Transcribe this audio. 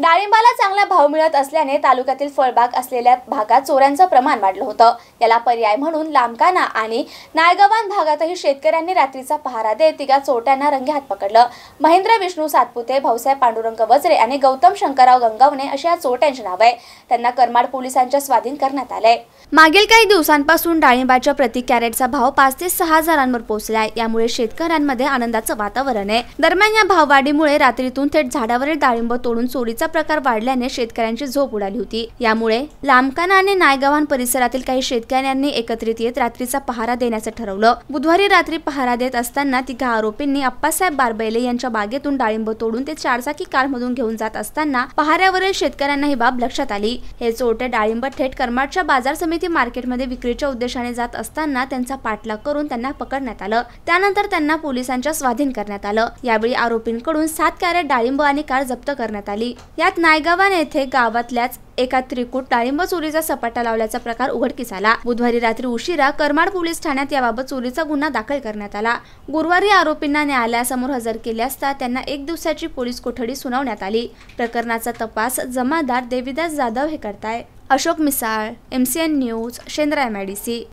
डाळिंबाला चांगला भाव मिळत असल्याने तालुक्यातील फळबाग असलेल्या भागात चोऱ्यांचं प्रमाण वाढलं होतं याला पर्याय म्हणून लांबकाना आणि नायगवान भागातही शेतकऱ्यांनी रात्रीचा पहारा देत तिघा चोरट्यांना रंगे हात पकडलं महेंद्र विष्णू सातपुते भाऊसाहेब पांडुरंग वजरे आणि गौतम शंकरराव गंगावणे अशी या चोरट्यांची नाव आहे त्यांना करमाड पोलिसांच्या स्वाधीन करण्यात आले मागील काही दिवसांपासून डाळिंबाच्या प्रति कॅरेटचा भाव पाच ते सहा हजारांवर पोहोचलाय यामुळे शेतकऱ्यांमध्ये आनंदाचं वातावरण आहे दरम्यान या भाववाढीमुळे रात्रीतून थेट झाडावरील डाळिंब तोडून चोरीचा प्रकार वाढल्याने शेतकऱ्यांची झोप उडाली होती यामुळे लांबकाना आणि नायगव्हाण परिसरातील काही शेतकऱ्यांनी एकत्रित येत रात्रीचा पहारा देण्याचं ठरवलं बुधवारी रात्री पहारा देत असताना तिघा आरोपींनी अप्पासाहेब बारबैले यांच्या बागेतून डाळिंब तोडून ते चारचाकी कारमधून घेऊन जात असताना पहाऱ्यावरील शेतकऱ्यांना ही बाब लक्षात आली हे चोरटे डाळिंब थेट कर्माटच्या बाजार समिती मार्केटमध्ये विक्रीच्या उद्देशाने जात असताना त्यांचा पाठलाग करून त्यांना पकडण्यात आलं त्यानंतर त्यांना पोलिसांच्या स्वाधीन करण्यात आलं यावेळी आरोपींकडून सात कॅरेट डाळिंब आणि कार जप्त करण्यात आली यात नायगावान येथे गावातल्याच एका त्रिकूट डाळिंब चोरीचा सपाटा लावल्याचा प्रकार उघडकीस आला बुधवारी रात्री उशिरा करमाड पोलीस ठाण्यात याबाबत चोरीचा गुन्हा दाखल करण्यात आला गुरुवारी आरोपींना न्यायालयासमोर हजर केले असता त्यांना एक दिवसाची पोलीस कोठडी सुनावण्यात आली प्रकरणाचा तपास जमादार देवीदास जाधव हे करताय Ashok Misal MCN news Shendra MIDC